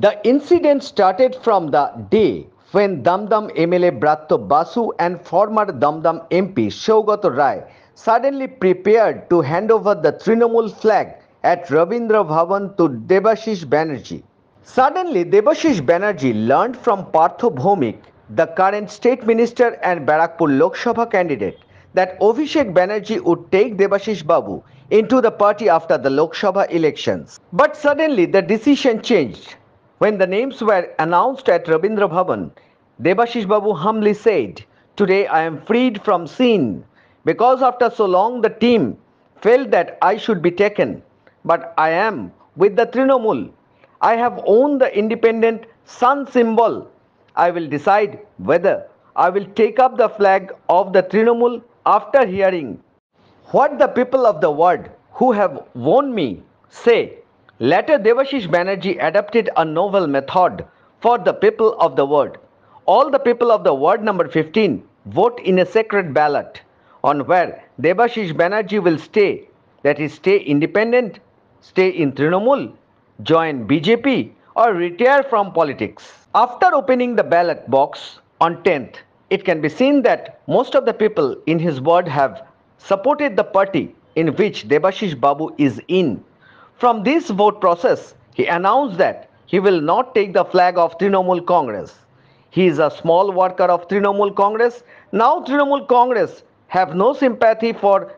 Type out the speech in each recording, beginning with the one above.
The incident started from the day when Damdam MLA Bratto Basu and former Damdam MP Shogato Rai suddenly prepared to hand over the Trinamool flag at Ravindra Bhavan to Debashish Banerjee. Suddenly, Debashish Banerjee learned from Partho Bhomik, the current state minister and Barakpur Lok Sabha candidate, that Ovishek Banerjee would take Debashish Babu into the party after the Lok Sabha elections. But suddenly, the decision changed When the names were announced at Rabindra Bhavan, Debashish Babu humbly said, Today I am freed from sin because after so long the team felt that I should be taken. But I am with the Trinamool. I have owned the independent sun symbol. I will decide whether I will take up the flag of the Trinamool after hearing what the people of the world who have won me say. Later, Devashish Banerjee adopted a novel method for the people of the world. All the people of the world, number 15, vote in a secret ballot on where Devashish Banerjee will stay. That is, stay independent, stay in Trinamool, join BJP, or retire from politics. After opening the ballot box on 10th, it can be seen that most of the people in his ward have supported the party in which Debashish Babu is in from this vote process, he announced that he will not take the flag of Trinamool Congress. He is a small worker of Trinamool Congress. Now Trinamool Congress have no sympathy for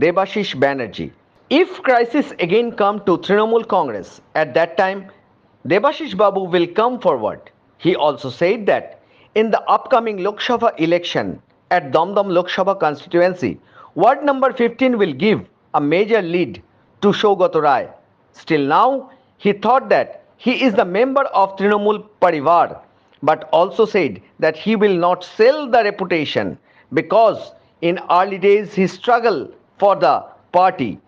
Debashish Banerjee. If crisis again come to Trinamool Congress, at that time Debashish Babu will come forward. He also said that in the upcoming Lok Sabha election at Domdom Lok Sabha constituency, ward number 15 will give a major lead to Shogato Rai. Still now, he thought that he is the member of Trinamool Parivar, but also said that he will not sell the reputation because in early days he struggled for the party.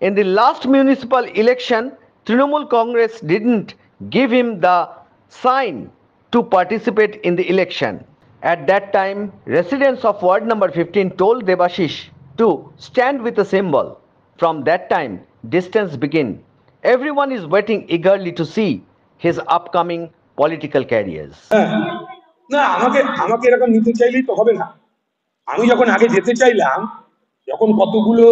In the last municipal election, Trinamool Congress didn't give him the sign to participate in the election. At that time, residents of ward number 15 told Devashish to stand with a symbol. From that time, distance began everyone is waiting eagerly to see his upcoming political careers. হ্যাঁ, হ্যাঁ। না আমাকে আমাকে এরকম নিতে চাইলেই তো হবে না আমি যখন আগে যেতে চাইলাম যখন কতগুলো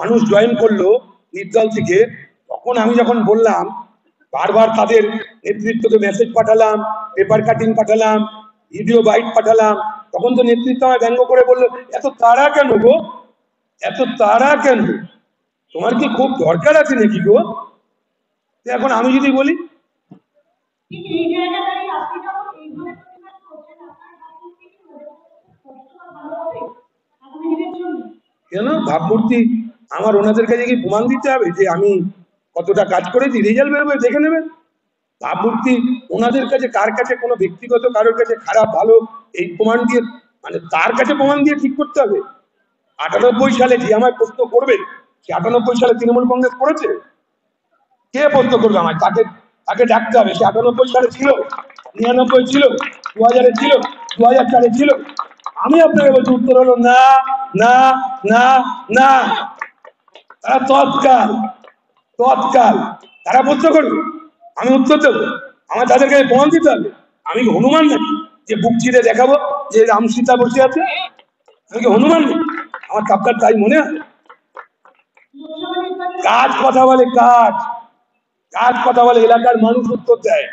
মানুষ জয়েন করলো নির্দল থেকে তখন আমি যখন বললাম বারবার তাদের নেতৃত্বকে মেসেজ পাঠালাম পেপার কাটিং পাঠালাম ভিডিও বাইট পাঠালাম তখন তো নেতৃত্ব আমায় ব্যঙ্গ করে বললো এত তারা কেন গো এত তারা কেন তোমার কি খুব দরকার আছে নাকি গো এখন আমি যদি বলি কেন ভাবমূর্তি আমার ওনাদের কাছে কি প্রমাণ দিতে হবে যে আমি কতটা কাজ করেছি রেজাল্ট বেরোবে দেখে নেবেন ভাবমূর্তি ওনাদের কাছে কার কাছে কোনো ব্যক্তিগত কারোর কাছে খারাপ ভালো এই প্রমাণ দিয়ে মানে তার কাছে প্রমাণ দিয়ে ঠিক করতে হবে আটানব্বই সালে যে আমায় প্রশ্ন করবে সে আটানব্বই সালে তৃণমূল কংগ্রেস করেছে কে বন্ধ করবে আমায় তাকে তাকে ডাকতে হবে সে আটানব্বই সালে ছিল নিরানব্বই ছিল দু হাজারে ছিল দু হাজার সালে ছিল আমি আপনাকে বলছি উত্তর হলো না না না না তারা তৎকাল তৎকাল তারা প্রশ্ন করবে আমি উত্তর দেবো আমার তাদেরকে প্রমাণ দিতে হবে আমি হনুমান নেই যে বুক চিরে দেখাবো যে রাম সীতা বসে আছে আমি কি হনুমান আমার কাপকার তাই মনে আছে কাজ কথা বলে কাজ কার কথা বলে এলাকার মানুষ উত্তর দেয়